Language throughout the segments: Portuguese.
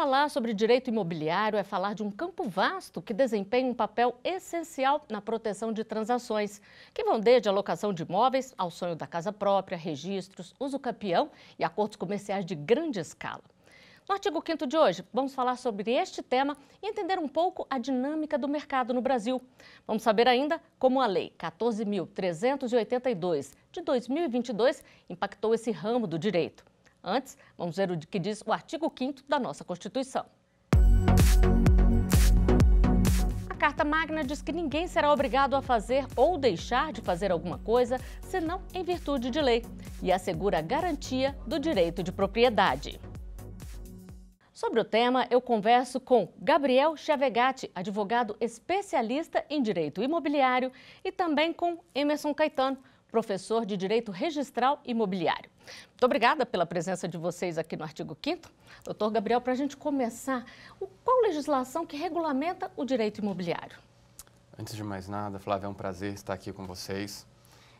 Falar sobre direito imobiliário é falar de um campo vasto que desempenha um papel essencial na proteção de transações, que vão desde a locação de imóveis ao sonho da casa própria, registros, uso campeão e acordos comerciais de grande escala. No artigo 5 de hoje, vamos falar sobre este tema e entender um pouco a dinâmica do mercado no Brasil. Vamos saber ainda como a Lei 14.382 de 2022 impactou esse ramo do direito. Antes, vamos ver o que diz o artigo 5 da nossa Constituição. A Carta Magna diz que ninguém será obrigado a fazer ou deixar de fazer alguma coisa senão em virtude de lei e assegura a garantia do direito de propriedade. Sobre o tema, eu converso com Gabriel Chavegatti, advogado especialista em direito imobiliário, e também com Emerson Caetano, professor de Direito Registral Imobiliário. Muito obrigada pela presença de vocês aqui no artigo 5 Doutor Gabriel, para a gente começar, qual legislação que regulamenta o direito imobiliário? Antes de mais nada, Flávia, é um prazer estar aqui com vocês.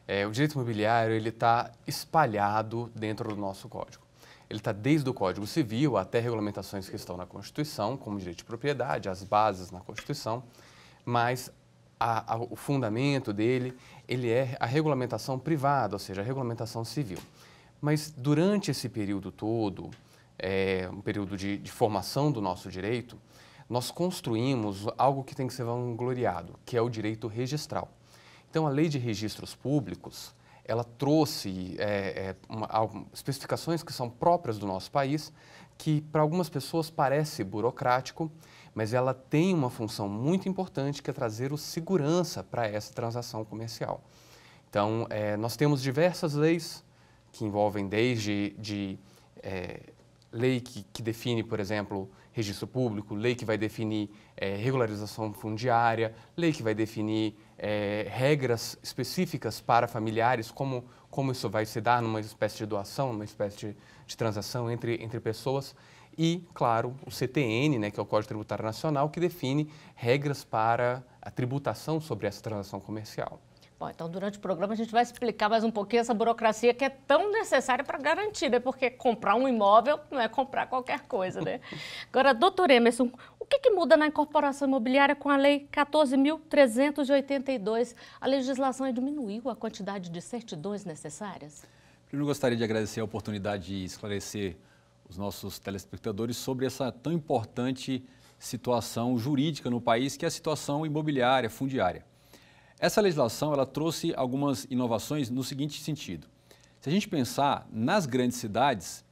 É, o direito imobiliário ele está espalhado dentro do nosso código. Ele está desde o Código Civil até regulamentações que estão na Constituição, como direito de propriedade, as bases na Constituição, mas a, a, o fundamento dele ele é a regulamentação privada, ou seja, a regulamentação civil. Mas durante esse período todo, é, um período de, de formação do nosso direito, nós construímos algo que tem que ser vangloriado, que é o direito registral. Então, a lei de registros públicos, ela trouxe é, é, uma, especificações que são próprias do nosso país, que para algumas pessoas parece burocrático, mas ela tem uma função muito importante que é trazer o segurança para essa transação comercial. Então, é, nós temos diversas leis que envolvem desde de, é, lei que, que define, por exemplo, registro público, lei que vai definir é, regularização fundiária, lei que vai definir é, regras específicas para familiares, como, como isso vai se dar numa espécie de doação, numa espécie de, de transação entre, entre pessoas. E, claro, o CTN, né, que é o Código Tributário Nacional, que define regras para a tributação sobre essa transação comercial. Bom, então durante o programa a gente vai explicar mais um pouquinho essa burocracia que é tão necessária para garantir, né? Porque comprar um imóvel não é comprar qualquer coisa, né? Agora, doutor Emerson, o que, que muda na incorporação imobiliária com a Lei 14.382? A legislação diminuiu a quantidade de certidões necessárias? Primeiro, gostaria de agradecer a oportunidade de esclarecer os nossos telespectadores sobre essa tão importante situação jurídica no país, que é a situação imobiliária, fundiária. Essa legislação ela trouxe algumas inovações no seguinte sentido. Se a gente pensar nas grandes cidades,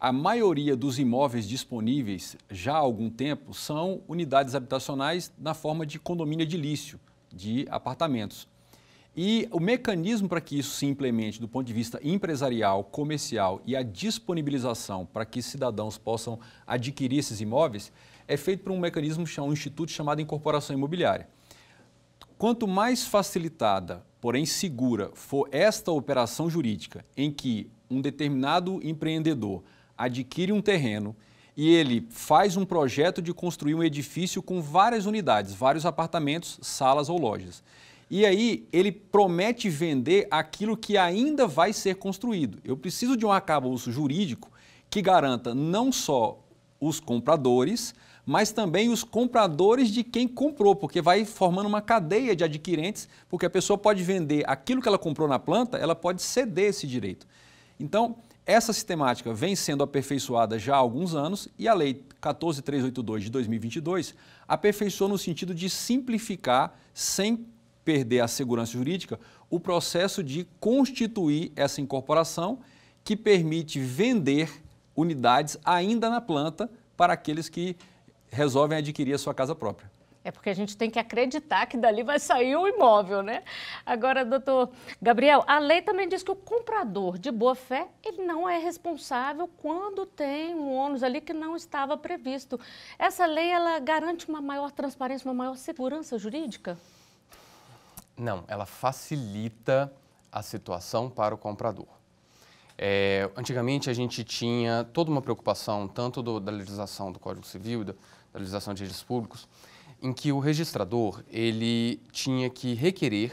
a maioria dos imóveis disponíveis já há algum tempo são unidades habitacionais na forma de condomínio edilício, de apartamentos. E o mecanismo para que isso se implemente do ponto de vista empresarial, comercial e a disponibilização para que cidadãos possam adquirir esses imóveis é feito por um mecanismo, um instituto chamado incorporação imobiliária. Quanto mais facilitada, porém segura, for esta operação jurídica em que um determinado empreendedor adquire um terreno e ele faz um projeto de construir um edifício com várias unidades, vários apartamentos, salas ou lojas. E aí ele promete vender aquilo que ainda vai ser construído. Eu preciso de um arcabouço jurídico que garanta não só os compradores, mas também os compradores de quem comprou, porque vai formando uma cadeia de adquirentes, porque a pessoa pode vender aquilo que ela comprou na planta, ela pode ceder esse direito. Então, essa sistemática vem sendo aperfeiçoada já há alguns anos e a Lei 14382 de 2022 aperfeiçoou no sentido de simplificar, sem perder a segurança jurídica, o processo de constituir essa incorporação que permite vender unidades ainda na planta para aqueles que resolvem adquirir a sua casa própria. É porque a gente tem que acreditar que dali vai sair o um imóvel, né? Agora, doutor Gabriel, a lei também diz que o comprador de boa fé, ele não é responsável quando tem um ônus ali que não estava previsto. Essa lei, ela garante uma maior transparência, uma maior segurança jurídica? Não, ela facilita a situação para o comprador. É, antigamente a gente tinha toda uma preocupação, tanto do, da legislação do Código Civil, do, da legislação de registros públicos, em que o registrador ele tinha que requerer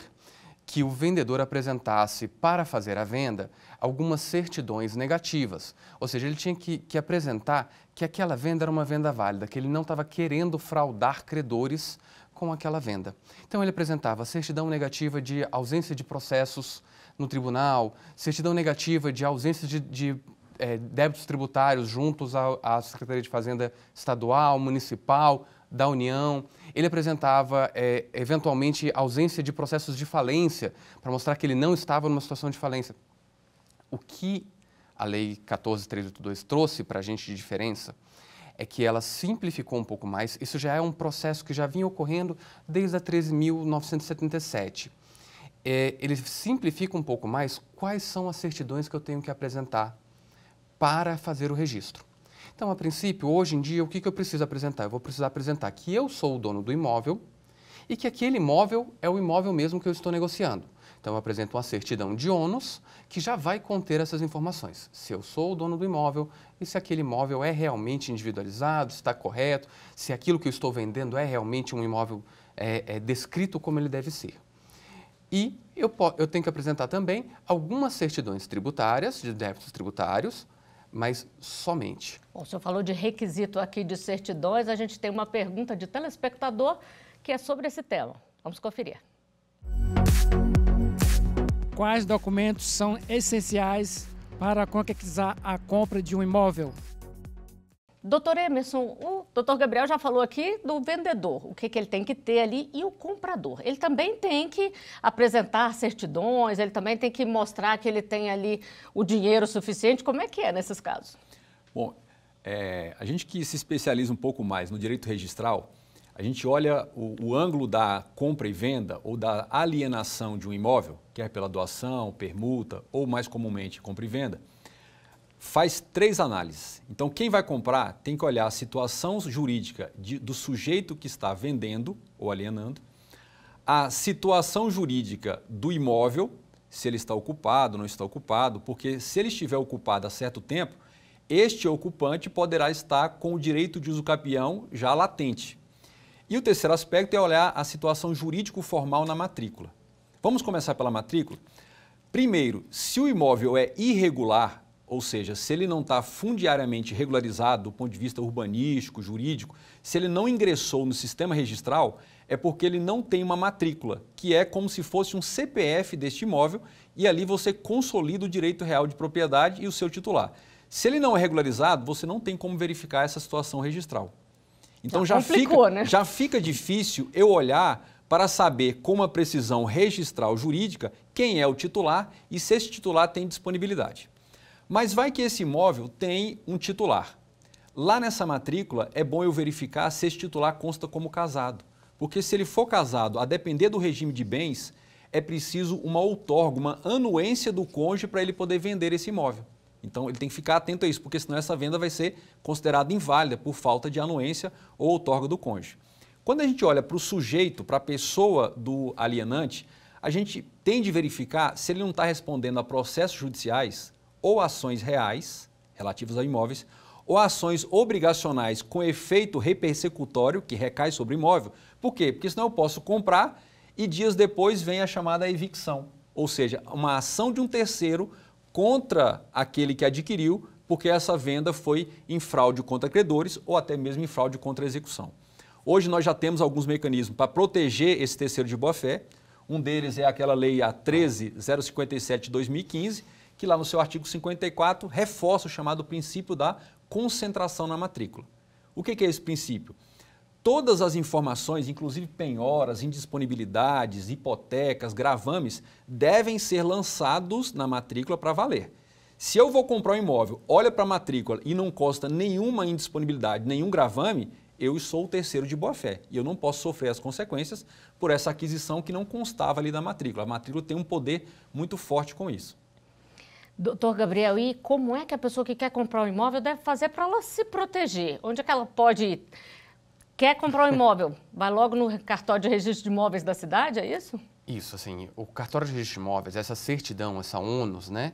que o vendedor apresentasse para fazer a venda algumas certidões negativas. Ou seja, ele tinha que, que apresentar que aquela venda era uma venda válida, que ele não estava querendo fraudar credores com aquela venda. Então ele apresentava certidão negativa de ausência de processos no tribunal, certidão negativa de ausência de, de é, débitos tributários juntos à, Secretaria de Fazenda Estadual, Municipal, da União. Ele apresentava, é, eventualmente, ausência de processos de falência, para mostrar que ele não estava numa situação de falência. O que a Lei 14382 trouxe para a gente de diferença é que ela simplificou um pouco mais. Isso já é um processo que já vinha ocorrendo desde a 13.977. É, ele simplifica um pouco mais quais são as certidões que eu tenho que apresentar para fazer o registro. Então, a princípio, hoje em dia, o que, eu preciso apresentar? Eu vou precisar apresentar que eu sou o dono do imóvel e que aquele imóvel é o imóvel mesmo que eu estou negociando. Então, eu apresento uma certidão de ônus que já vai conter essas informações. Se eu sou o dono do imóvel e se aquele imóvel é realmente individualizado, se está correto, se aquilo que eu estou vendendo é realmente um imóvel é, é descrito como ele deve ser. E eu, eu tenho que apresentar também algumas certidões tributárias, de débitos tributários, mas somente. Bom, o senhor falou de requisito aqui de certidões, a gente tem uma pergunta de telespectador que é sobre esse tema. Vamos conferir. Quais documentos são essenciais para concretizar a compra de um imóvel? Doutor Emerson, o doutor Gabriel já falou aqui do vendedor, o que, que ele tem que ter ali, e o comprador. Ele também tem que apresentar certidões, ele também tem que mostrar que ele tem ali o dinheiro suficiente. Como é que é nesses casos? Bom, é, a gente que se especializa um pouco mais no direito registral, a gente olha o, o, ângulo da compra e venda ou da alienação de um imóvel, quer é pela doação, permuta ou mais comumente compra e venda faz três análises. Então, quem vai comprar tem que olhar a situação jurídica de, do sujeito que está vendendo ou alienando, a situação jurídica do imóvel, se ele está ocupado, não está ocupado, porque se ele estiver ocupado há certo tempo, este ocupante poderá estar com o direito de uso capião já latente. E o terceiro aspecto é olhar a situação jurídico-formal na matrícula. Vamos começar pela matrícula? Primeiro, se o imóvel é irregular, ou seja, se ele não está fundiariamente regularizado do ponto de vista urbanístico, jurídico, se ele não ingressou no sistema registral, é porque ele não tem uma matrícula, que é como se fosse um CPF deste imóvel, e ali você consolida o direito real de propriedade e o seu titular. Se ele não é regularizado, você não tem como verificar essa situação registral. Então já, já fica, né? já fica difícil eu olhar para saber com uma precisão registral jurídica quem é o titular e se esse titular tem disponibilidade. Mas vai que esse imóvel tem um titular. Lá nessa matrícula, é bom eu verificar se esse titular consta como casado. Porque se ele for casado, a depender do regime de bens, é preciso uma outorga, uma anuência do cônjuge para ele poder vender esse imóvel. Então ele tem que ficar atento a isso, porque senão essa venda vai ser considerada inválida por falta de anuência ou outorga do cônjuge. Quando a gente olha para o sujeito, para a pessoa do alienante, a gente tem de verificar se ele não está respondendo a processos judiciais ou ações reais relativas a imóveis ou ações obrigacionais com efeito repersecutório que recai sobre o imóvel. Por quê? Porque senão eu posso comprar e dias depois vem a chamada evicção, ou seja, uma ação de um terceiro contra aquele que adquiriu, porque essa venda foi em fraude contra credores ou até mesmo em fraude contra execução. Hoje nós já temos alguns mecanismos para proteger esse terceiro de boa-fé. Um deles é aquela lei A13057 de 2015, que lá no seu artigo 54 reforça o chamado princípio da concentração na matrícula. O que é esse princípio? Todas as informações, inclusive penhoras, indisponibilidades, hipotecas, gravames, devem ser lançados na matrícula para valer. Se eu vou comprar um imóvel, olha para a matrícula e não consta nenhuma indisponibilidade, nenhum gravame, eu sou o terceiro de boa fé e eu não posso sofrer as consequências por essa aquisição que não constava ali da matrícula. A matrícula tem um poder muito forte com isso. Doutor Gabriel, e como é que a pessoa que quer comprar um imóvel deve fazer para ela se proteger? Onde é que ela pode ir? Quer comprar um imóvel? Vai logo no cartório de registro de imóveis da cidade, é isso? Isso, assim, o cartório de registro de imóveis, essa certidão, essa ONUS, né?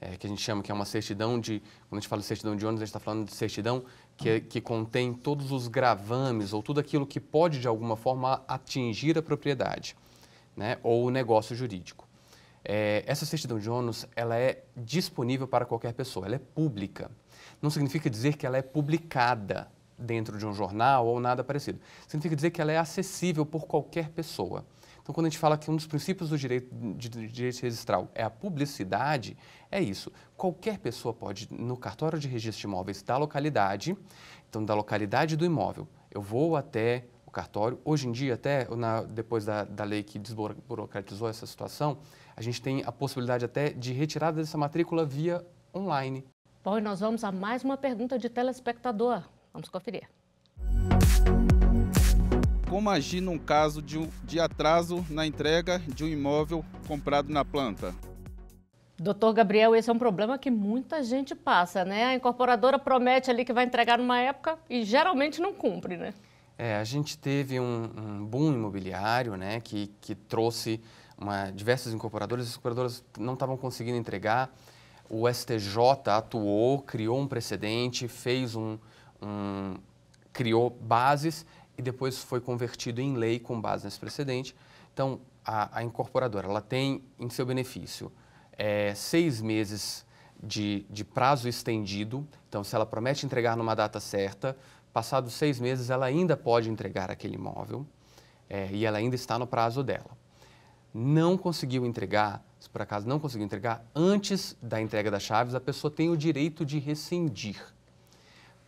É, que a gente chama que é uma certidão de. Quando a gente fala de certidão de ônibus, a gente está falando de certidão que, é, que contém todos os gravames ou tudo aquilo que pode, de alguma forma, atingir a propriedade né, ou o negócio jurídico. É, essa certidão de ônus ela é disponível para qualquer pessoa, ela é pública. Não significa dizer que ela é publicada dentro de um jornal ou nada parecido. Significa dizer que ela é acessível por qualquer pessoa. Então, quando a gente fala que um dos princípios do direito, de, de direito registral é a publicidade, é isso. Qualquer pessoa pode, no cartório de registro de imóveis da localidade, então da localidade do imóvel, eu vou até o cartório. Hoje em dia, até na, depois da, da lei que desburocratizou essa situação, a gente tem a possibilidade até de retirada dessa matrícula via online. Bom, e nós vamos a mais uma pergunta de telespectador. Vamos conferir. Como agir num caso de, de atraso na entrega de um imóvel comprado na planta? Doutor Gabriel, esse é um problema que muita gente passa, né? A incorporadora promete ali que vai entregar numa época e geralmente não cumpre, né? É, a gente teve um, um, boom imobiliário, né, que, que trouxe uma, diversas incorporadoras, as incorporadoras não estavam conseguindo entregar. O STJ atuou, criou um precedente, fez um, um criou bases e depois foi convertido em lei com base nesse precedente. Então, a, a incorporadora ela tem em seu benefício é, seis meses de, de prazo estendido. Então, se ela promete entregar numa data certa, passados seis meses, ela ainda pode entregar aquele imóvel é, e ela ainda está no prazo dela. Não conseguiu entregar, se por acaso não conseguiu entregar, antes da entrega das chaves, a pessoa tem o direito de rescindir.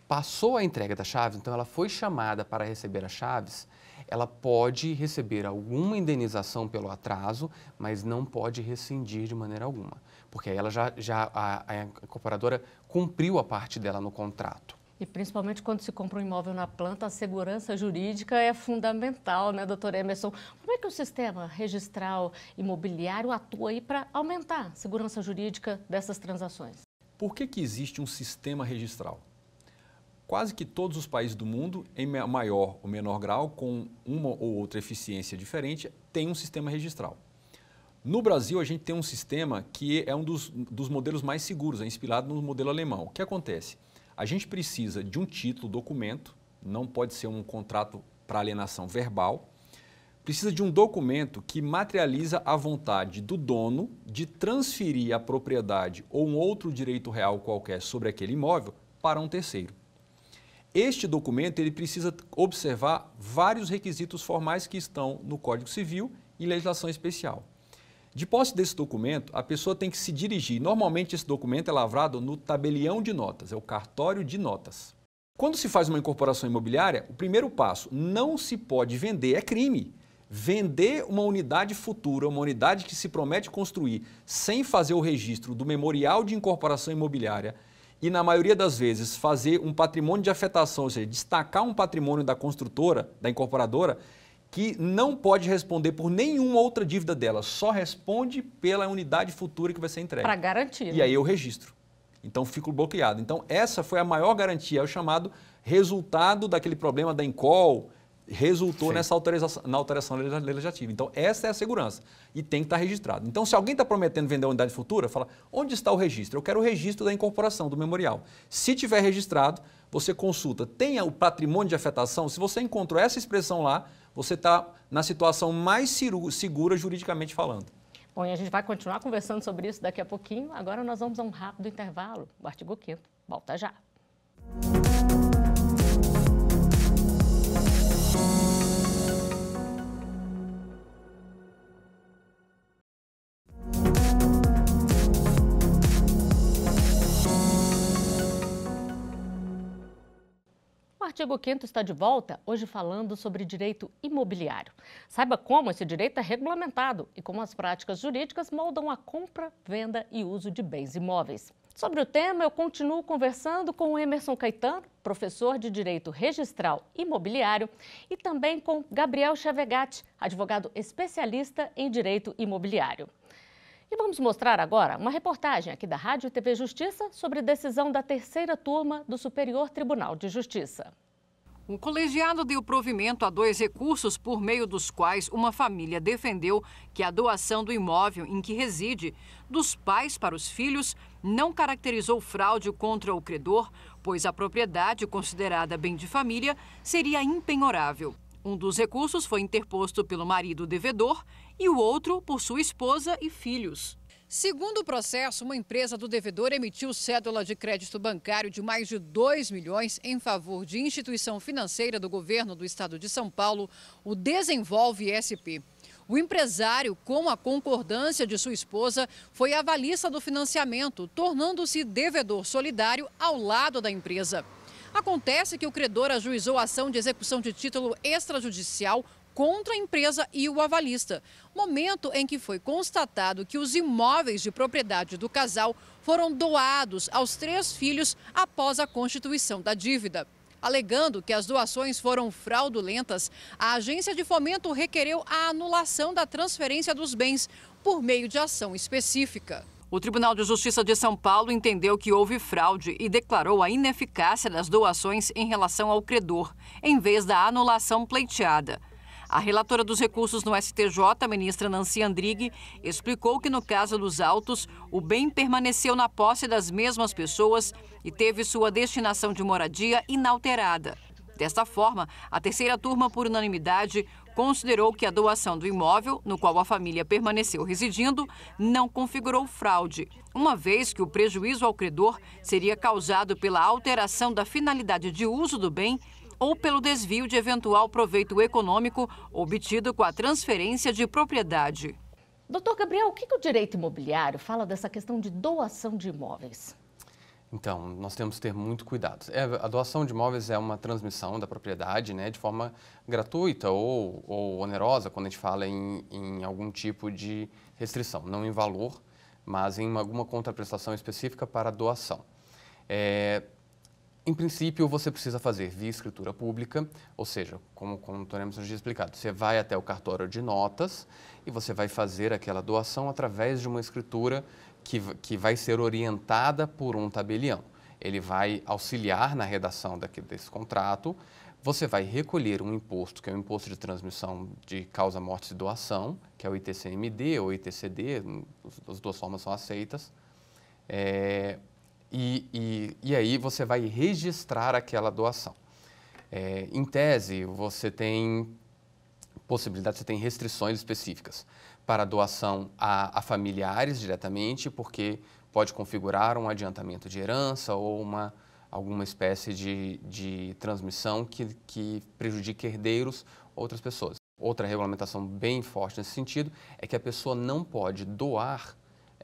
Passou a entrega das chaves, então ela foi chamada para receber as chaves, ela pode receber alguma indenização pelo atraso, mas não pode rescindir de maneira alguma, porque aí ela já, já a, a incorporadora cumpriu a parte dela no contrato. E principalmente quando se compra um imóvel na planta, a segurança jurídica é fundamental, né, doutor Emerson? Como é que o sistema registral imobiliário atua aí para aumentar a segurança jurídica dessas transações? Por que, que existe um sistema registral? Quase que todos os países do mundo, em maior ou menor grau, com uma ou outra eficiência diferente, tem um sistema registral. No Brasil, a gente tem um sistema que é um dos, dos modelos mais seguros, é inspirado no modelo alemão. O que acontece? A gente precisa de um título, documento, não pode ser um contrato para alienação verbal. Precisa de um documento que materializa a vontade do dono de transferir a propriedade ou um outro direito real qualquer sobre aquele imóvel para um terceiro. Este documento ele precisa observar vários requisitos formais que estão no Código Civil e legislação especial. De posse desse documento, a pessoa tem que se dirigir. Normalmente, esse documento é lavrado no tabelião de notas, é o cartório de notas. Quando se faz uma incorporação imobiliária, o primeiro passo, não se pode vender, é crime. Vender uma unidade futura, uma unidade que se promete construir, sem fazer o registro do memorial de incorporação imobiliária e, na maioria das vezes, fazer um patrimônio de afetação, ou seja, destacar um patrimônio da construtora, da incorporadora, que não pode responder por nenhuma outra dívida dela, só responde pela unidade futura que vai ser entregue. Para garantir. E né? aí eu registro. Então fico bloqueado. Então essa foi a maior garantia, é o chamado resultado daquele problema da Encol, resultou Sim. nessa alteração, na alteração legislativa. Então, essa é a segurança e tem que estar tá registrado. Então, se alguém está prometendo vender a unidade futura, fala, onde está o registro? Eu quero o registro da incorporação, do memorial. Se tiver registrado, você consulta, tenha o patrimônio de afetação, se você encontrou essa expressão lá, você está na situação mais segura juridicamente falando. Bom, e a gente vai continuar conversando sobre isso daqui a pouquinho. Agora nós vamos a um rápido intervalo. O artigo 5 volta já. artigo 5 está de volta, hoje falando sobre direito imobiliário. Saiba como esse direito é regulamentado e como as práticas jurídicas moldam a compra, venda e uso de bens imóveis. Sobre o tema, eu continuo conversando com o Emerson Caetano, professor de Direito Registral Imobiliário, e também com Gabriel Chavegatti, advogado especialista em Direito Imobiliário. E vamos mostrar agora uma reportagem aqui da Rádio e TV Justiça sobre decisão da terceira turma do Superior Tribunal de Justiça. O colegiado deu provimento a dois recursos por meio dos quais uma família defendeu que a doação do imóvel em que reside dos pais para os filhos não caracterizou fraude contra o credor, pois a propriedade considerada bem de família seria impenhorável. Um dos recursos foi interposto pelo marido devedor e o outro por sua esposa e filhos. Segundo o processo, uma empresa do devedor emitiu cédula de crédito bancário de mais de 2 milhões em favor de instituição financeira do governo do estado de São Paulo, o Desenvolve SP. O empresário, com a concordância de sua esposa, foi avalista do financiamento, tornando-se devedor solidário ao lado da empresa. Acontece que o credor ajuizou a ação de execução de título extrajudicial contra a empresa e o avalista. Momento em que foi constatado que os imóveis de propriedade do casal foram doados aos três filhos após a constituição da dívida. Alegando que as doações foram fraudulentas, a agência de fomento requereu a anulação da transferência dos bens por meio de ação específica. O Tribunal de Justiça de São Paulo entendeu que houve fraude e declarou a ineficácia das doações em relação ao credor, em vez da anulação pleiteada. A relatora dos recursos no STJ, ministra Nancy Andrighi, explicou que no caso dos autos, o bem permaneceu na posse das mesmas pessoas e teve sua destinação de moradia inalterada. Desta forma, a terceira turma, por unanimidade, considerou que a doação do imóvel, no qual a família permaneceu residindo, não configurou fraude, uma vez que o prejuízo ao credor seria causado pela alteração da finalidade de uso do bem ou pelo desvio de eventual proveito econômico obtido com a transferência de propriedade. Doutor Gabriel, o que, que o direito imobiliário fala dessa questão de doação de imóveis? Então, nós temos que ter muito cuidado. É, a doação de imóveis é uma transmissão da propriedade né, de forma gratuita ou, ou onerosa, quando a gente fala em, em, algum tipo de restrição, não em valor, mas em alguma contraprestação específica para a doação. É, em princípio, você precisa fazer via escritura pública, ou seja, como, como o Dr. já explicado, você vai até o cartório de notas e você vai fazer aquela doação através de uma escritura que, que vai ser orientada por um tabelião. Ele vai auxiliar na redação daqui, desse contrato, você vai recolher um imposto, que é o Imposto de Transmissão de Causa, Mortes e Doação, que é o ITCMD ou ITCD, as duas formas são aceitas, é, e, e, e aí você vai registrar aquela doação. É, em tese, você tem possibilidade, você tem restrições específicas para doação a, a, familiares diretamente, porque pode configurar um adiantamento de herança ou uma, alguma espécie de, de transmissão que, que prejudique herdeiros ou outras pessoas. Outra regulamentação bem forte nesse sentido é que a pessoa não pode doar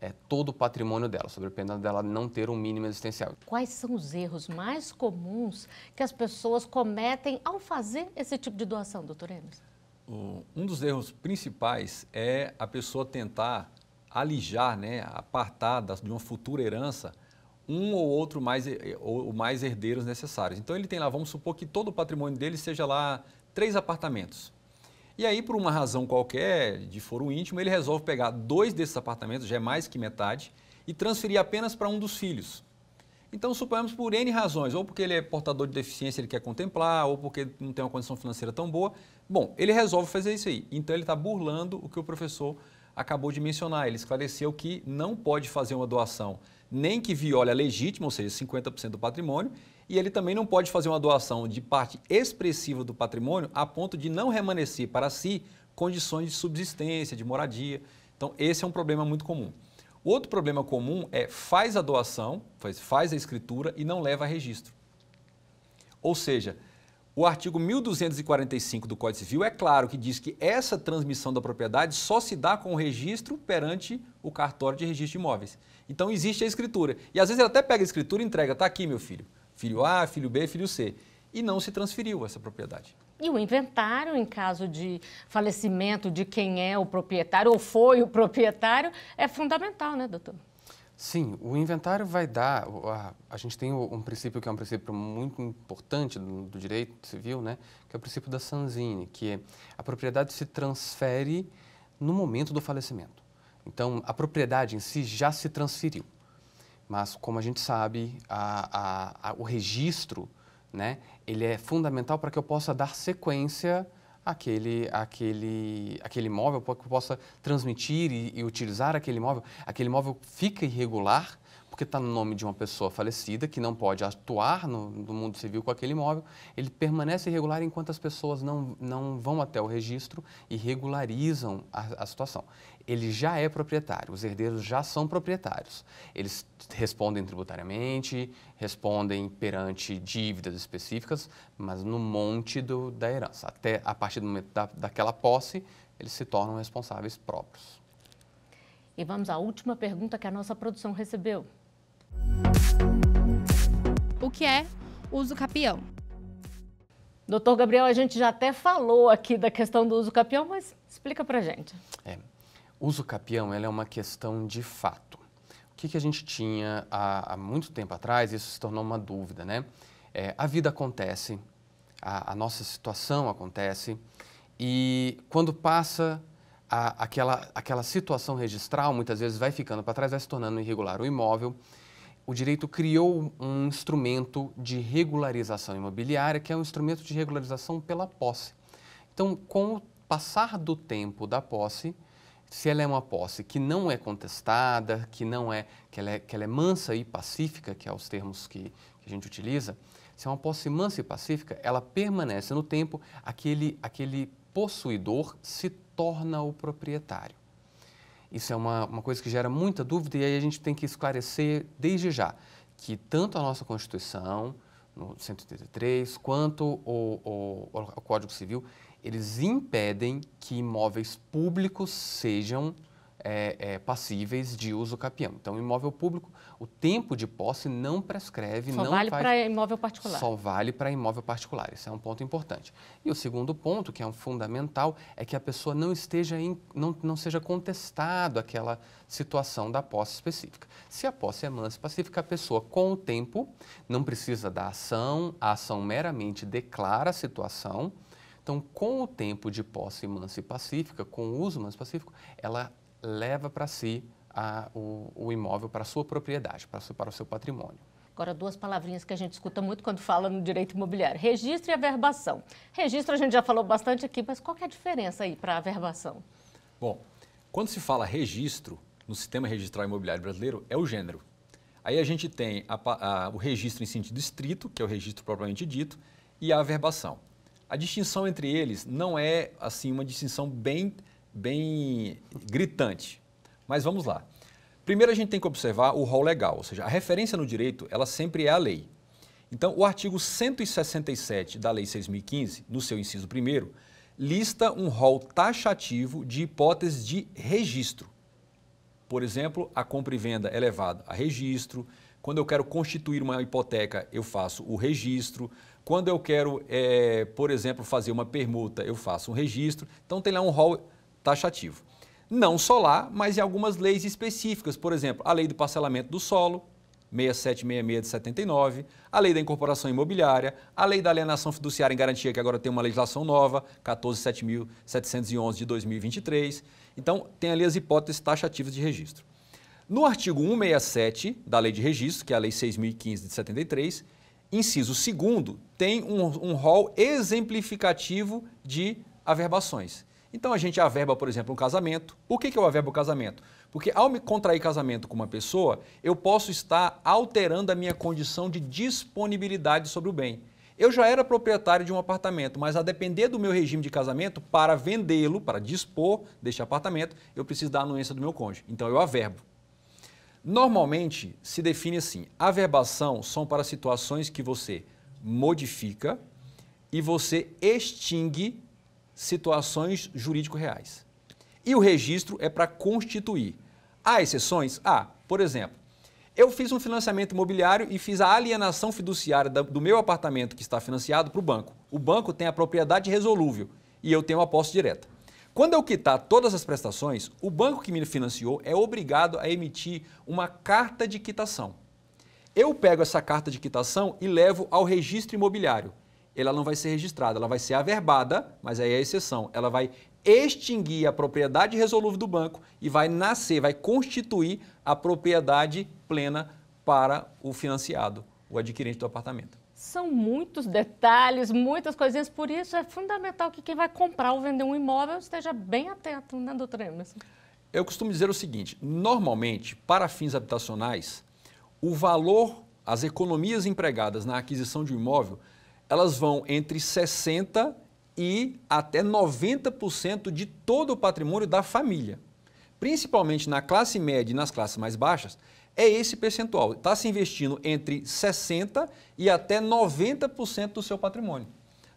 é, todo o patrimônio dela, sobre a pena dela não ter um mínimo existencial. Quais são os erros mais comuns que as pessoas cometem ao fazer esse tipo de doação, doutor Emerson? Um dos erros principais é a pessoa tentar alijar, né, apartar de uma futura herança um ou outro mais, ou mais herdeiros necessários. Então ele tem lá, vamos supor que todo o patrimônio dele seja lá três apartamentos. E aí, por uma razão qualquer, de foro íntimo, ele resolve pegar dois desses apartamentos, já é mais que metade, e transferir apenas para um dos filhos. Então, suponhamos por N razões, ou porque ele é portador de deficiência, ele quer contemplar, ou porque não tem uma condição financeira tão boa. Bom, ele resolve fazer isso aí. Então, ele está burlando o que o professor acabou de mencionar. Ele esclareceu que não pode fazer uma doação nem que viole a legítima, ou seja, 50% do patrimônio, e ele também não pode fazer uma doação de parte expressiva do patrimônio a ponto de não remanescer para si condições de subsistência, de moradia. Então, esse é um problema muito comum. Outro problema comum é faz a doação, faz a escritura e não leva a registro. Ou seja, o artigo 1245 do Código Civil é claro que diz que essa transmissão da propriedade só se dá com o registro perante o cartório de registro de imóveis. Então existe a escritura. E às vezes ele até pega a escritura e entrega, está aqui, meu filho filho A, filho B, filho C. E não se transferiu essa propriedade. E o inventário, em caso de falecimento de quem é o proprietário ou foi o proprietário, é fundamental, né, doutor? Sim, o inventário vai dar. A, a gente tem um princípio que é um princípio muito importante do, do, direito civil, né? Que é o princípio da Sanzini, que é, a propriedade se transfere no momento do falecimento. Então, a propriedade em si já se transferiu. Mas, como a gente sabe, a, a, a, o registro né, ele é fundamental para que eu possa dar sequência àquele, àquele, àquele imóvel, para que eu possa transmitir e, e utilizar aquele imóvel. Aquele imóvel fica irregular, porque está no nome de uma pessoa falecida que não pode atuar no, no, mundo civil com aquele imóvel, ele permanece irregular enquanto as pessoas não, não vão até o registro e regularizam a, a situação ele já é proprietário, os herdeiros já são proprietários. Eles respondem tributariamente, respondem perante dívidas específicas, mas no monte do, da herança. Até a partir do momento da, daquela posse, eles se tornam responsáveis próprios. E vamos à última pergunta que a nossa produção recebeu. O que é uso capião? Doutor Gabriel, a gente já até falou aqui da questão do uso capião, mas explica pra gente. É, Uso capião ela é uma questão de fato. O que, que a gente tinha há, há, muito tempo atrás, isso se tornou uma dúvida, né? É, a vida acontece, a, a, nossa situação acontece, e quando passa a, aquela, aquela situação registral, muitas vezes vai ficando para trás, vai se tornando irregular o imóvel, o direito criou um instrumento de regularização imobiliária, que é um instrumento de regularização pela posse. Então, com o passar do tempo da posse, se ela é uma posse que não é contestada, que não é que ela é, que ela é mansa e pacífica, que é os termos que, que a gente utiliza, se é uma posse mansa e pacífica, ela permanece no tempo, aquele, aquele possuidor se torna o proprietário. Isso é uma, uma coisa que gera muita dúvida e aí a gente tem que esclarecer desde já que tanto a nossa Constituição, no 183, quanto o, o, o Código Civil, eles impedem que imóveis públicos sejam é, é, passíveis de uso capião. Então, imóvel público, o tempo de posse não prescreve. Só não vale faz... para imóvel particular. Só vale para imóvel particular. Isso é um ponto importante. E o segundo ponto, que é um fundamental, é que a pessoa não esteja in... não, não seja contestado aquela situação da posse específica. Se a posse é mansa e pacífica, a pessoa, com o tempo, não precisa da ação, a ação meramente declara a situação. Então, com o tempo de posse mansa e pacífica, com o uso manso e pacífico, ela leva para si a, o, o, imóvel para sua propriedade, para, para o seu patrimônio. Agora, duas palavrinhas que a gente escuta muito quando fala no direito imobiliário: registro e averbação. Registro a gente já falou bastante aqui, mas qual é a diferença aí para averbação? Bom, quando se fala registro no sistema registral imobiliário brasileiro, é o gênero. Aí a gente tem a, a, o registro em sentido estrito, que é o registro propriamente dito, e a averbação. A distinção entre eles não é assim uma distinção bem bem gritante. Mas vamos lá. Primeiro a gente tem que observar o rol legal, ou seja, a referência no direito, ela sempre é a lei. Então, o artigo 167 da Lei 6015, no seu inciso 1 lista um rol taxativo de hipóteses de registro. Por exemplo, a compra e venda é levada a registro, quando eu quero constituir uma hipoteca, eu faço o registro. Quando eu quero, é, por exemplo, fazer uma permuta, eu faço um registro. Então tem lá um rol taxativo. Não só lá, mas em algumas leis específicas, por exemplo, a lei do parcelamento do solo, 6766 de 79, a lei da incorporação imobiliária, a lei da alienação fiduciária em garantia, que agora tem uma legislação nova, 14.711 de 2023. Então, tem ali as hipóteses taxativas de registro. No artigo 167 da lei de registro, que é a lei 6.015 de 73, inciso 2, tem um, um rol exemplificativo de averbações. Então a gente averba, por exemplo, um casamento. O que, que eu averbo o casamento? Porque ao me contrair casamento com uma pessoa, eu posso estar alterando a minha condição de disponibilidade sobre o bem. Eu já era proprietário de um apartamento, mas a depender do meu regime de casamento, para vendê-lo, para dispor deste apartamento, eu preciso da anuência do meu cônjuge. Então eu averbo. Normalmente se define assim: averbação são para situações que você modifica e você extingue situações jurídico-reais. E o registro é para constituir. Há exceções? Há. Ah, por exemplo, eu fiz um financiamento imobiliário e fiz a alienação fiduciária do meu apartamento que está financiado para o banco. O banco tem a propriedade resolúvel e eu tenho a posse direta. Quando eu quitar todas as prestações, o banco que me financiou é obrigado a emitir uma carta de quitação. Eu pego essa carta de quitação e levo ao registro imobiliário ela não vai ser registrada, ela vai ser averbada, mas aí é a exceção. Ela vai extinguir a propriedade resolúvel do banco e vai nascer, vai constituir a propriedade plena para o financiado, o adquirente do apartamento. São muitos detalhes, muitas coisinhas, por isso é fundamental que quem vai comprar ou vender um imóvel esteja bem atento, né, doutor Emerson? Eu costumo dizer o seguinte: normalmente, para fins habitacionais, o valor, as economias empregadas na aquisição de um imóvel elas vão entre 60 e até 90% de todo o patrimônio da família. Principalmente na classe média e nas classes mais baixas, é esse percentual. Está se investindo entre 60 e até 90% do seu patrimônio.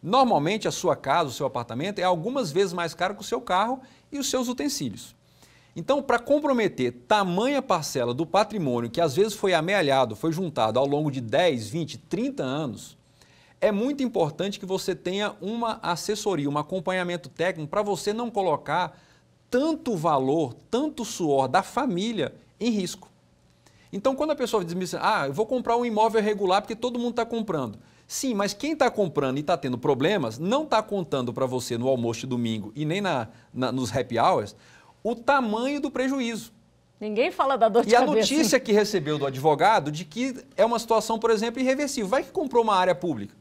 Normalmente, a sua casa, o seu apartamento, é algumas vezes mais caro que o seu carro e os seus utensílios. Então, para comprometer tamanha parcela do patrimônio que às vezes foi amealhado, foi juntado ao longo de 10, 20, 30 anos, é muito importante que você tenha uma assessoria, um acompanhamento técnico para você não colocar tanto valor, tanto suor da família em risco. Então, quando a pessoa diz assim, ah, eu vou comprar um imóvel regular porque todo mundo está comprando. Sim, mas quem está comprando e está tendo problemas não está contando para você no almoço de domingo e nem na, na, nos happy hours o tamanho do prejuízo. Ninguém fala da dor de cabeça. E a notícia que recebeu do advogado de que é uma situação, por exemplo, irreversível. Vai que comprou uma área pública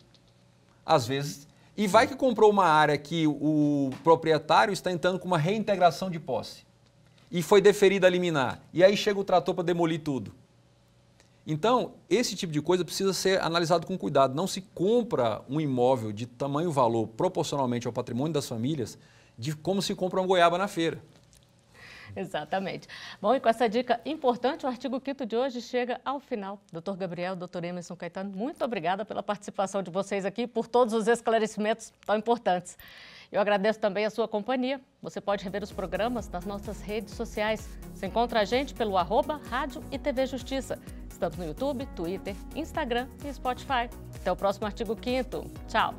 às vezes. E vai que comprou uma área que o proprietário está entrando com uma reintegração de posse. E foi deferida a liminar. E aí chega o trator para demolir tudo. Então, esse tipo de coisa precisa ser analisado com cuidado. Não se compra um imóvel de tamanho valor proporcionalmente ao patrimônio das famílias de como se compra uma goiaba na feira. Exatamente. Bom, e com essa dica importante, o artigo quinto de hoje chega ao final. Doutor Gabriel, doutor Emerson Caetano, muito obrigada pela participação de vocês aqui, por todos os esclarecimentos tão importantes. Eu agradeço também a sua companhia. Você pode rever os programas nas nossas redes sociais. Você encontra a gente pelo arroba Rádio e TV Justiça. Estamos no YouTube, Twitter, Instagram e Spotify. Até o próximo artigo 5 Tchau!